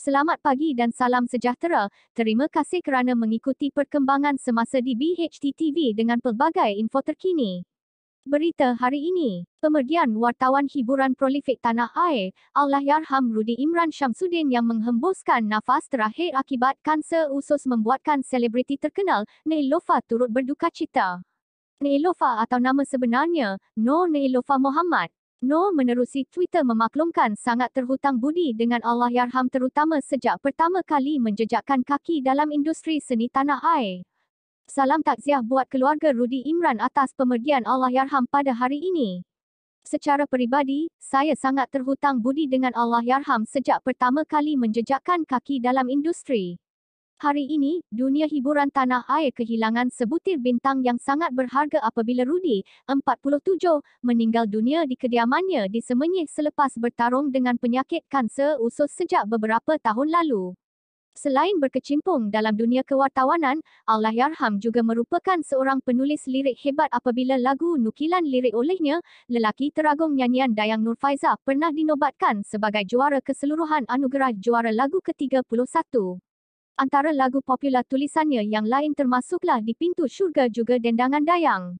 Selamat pagi dan salam sejahtera. Terima kasih kerana mengikuti perkembangan semasa di BHT dengan pelbagai info terkini. Berita hari ini, pemergian wartawan hiburan prolifik tanah air, Allahyarham Rudi Imran Syamsuddin yang menghembuskan nafas terakhir akibat kanser usus membuatkan selebriti terkenal, Nailofa turut berduka cita. Nailofa atau nama sebenarnya, Noor Nailofa Muhammad, Noor menerusi Twitter memaklumkan sangat terhutang budi dengan Allahyarham terutama sejak pertama kali menjejakkan kaki dalam industri seni tanah air. Salam takziah buat keluarga Rudi Imran atas pemergian Allahyarham pada hari ini. Secara peribadi, saya sangat terhutang budi dengan Allahyarham sejak pertama kali menjejakkan kaki dalam industri. Hari ini, dunia hiburan tanah air kehilangan sebutir bintang yang sangat berharga apabila Rudy, 47, meninggal dunia di kediamannya di Semenyih selepas bertarung dengan penyakit kanser usus sejak beberapa tahun lalu. Selain berkecimpung dalam dunia kewartawanan, Allahyarham juga merupakan seorang penulis lirik hebat apabila lagu nukilan lirik olehnya, lelaki teragung nyanyian Dayang Nur Nurfaiza pernah dinobatkan sebagai juara keseluruhan anugerah juara lagu ke-31 antara lagu popular tulisannya yang lain termasuklah Di Pintu Syurga juga Dendangan Dayang.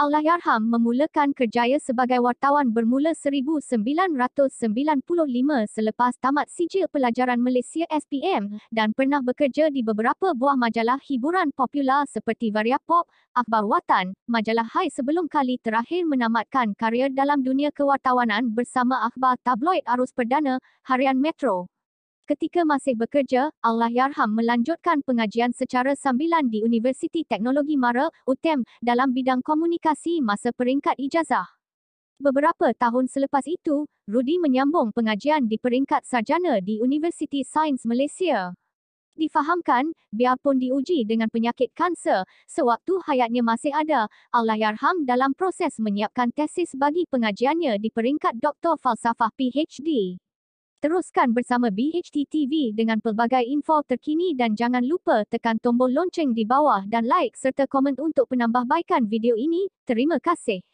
Allahyarham memulakan kerjaya sebagai wartawan bermula 1995 selepas tamat sijil pelajaran Malaysia SPM dan pernah bekerja di beberapa buah majalah hiburan popular seperti Varia Pop, Akhbar Watan, Majalah Hai sebelum kali terakhir menamatkan karier dalam dunia kewartawanan bersama Akhbar Tabloid Arus Perdana, Harian Metro. Ketika masih bekerja, Allah Yarham melanjutkan pengajian secara sambilan di Universiti Teknologi Mara, UTEM, dalam bidang komunikasi masa peringkat ijazah. Beberapa tahun selepas itu, Rudi menyambung pengajian di peringkat sarjana di Universiti Sains Malaysia. Difahamkan, biarpun diuji dengan penyakit kanser, sewaktu hayatnya masih ada, Allah Yarham dalam proses menyiapkan tesis bagi pengajiannya di peringkat Doktor Falsafah PhD. Teruskan bersama BHT TV dengan pelbagai info terkini dan jangan lupa tekan tombol lonceng di bawah dan like serta komen untuk penambahbaikan video ini. Terima kasih.